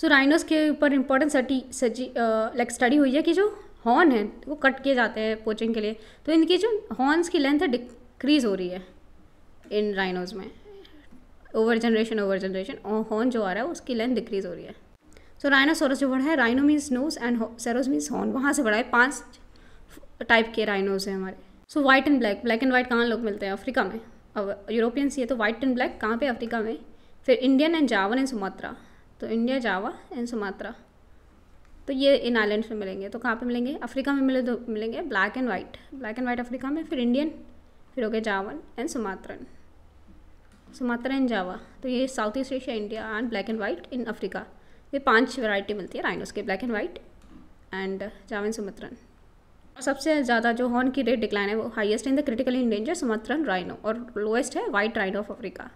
सो so, rhinos के ऊपर important सटी सजी लाइक स्टडी हुई है कि जो हॉर्न है वो कट किए जाते हैं पोचिंग के लिए तो इनकी जो हॉर्न्स की लेंथ है डिक्रीज हो रही है इन राइनोज में ओवर जनरेशन ओवर जनरेशन और हॉर्न जो आ रहा है उसकी लेंथ डिक्रीज हो रही है सो so, राइनोसोरस जो बड़ा है rhino means nose and ceros means horn वहाँ से बड़ा है पाँच टाइप के राइनोज हैं हमारे so white and black black and white कहाँ लोग मिलते हैं अफ्रीका में अब यूरोपियंस ये तो वाइट एंड ब्लैक कहाँ पे अफ्रीका में फिर Indian and Javan and Sumatra तो इंडिया जावा एंड सुमात्रा तो ये इन आइलैंड्स में मिलेंगे तो कहाँ पे मिलेंगे अफ्रीका में मिले तो मिलेंगे black and white black and white Africa में फिर इंडियन फिर हो गया Javan and Sumatran Sumatra and Java तो ये south east Asia India and black and white in Africa ये पांच वैरायटी मिलती है राइनोस के black and white and Javan Sumatran और सबसे ज़्यादा जो हॉर्न की रेट डिक्लाइन है वो highest in the critically endangered Sumatran rhino और लोएस्ट है वाइट राइनो ऑफ अफ्रीका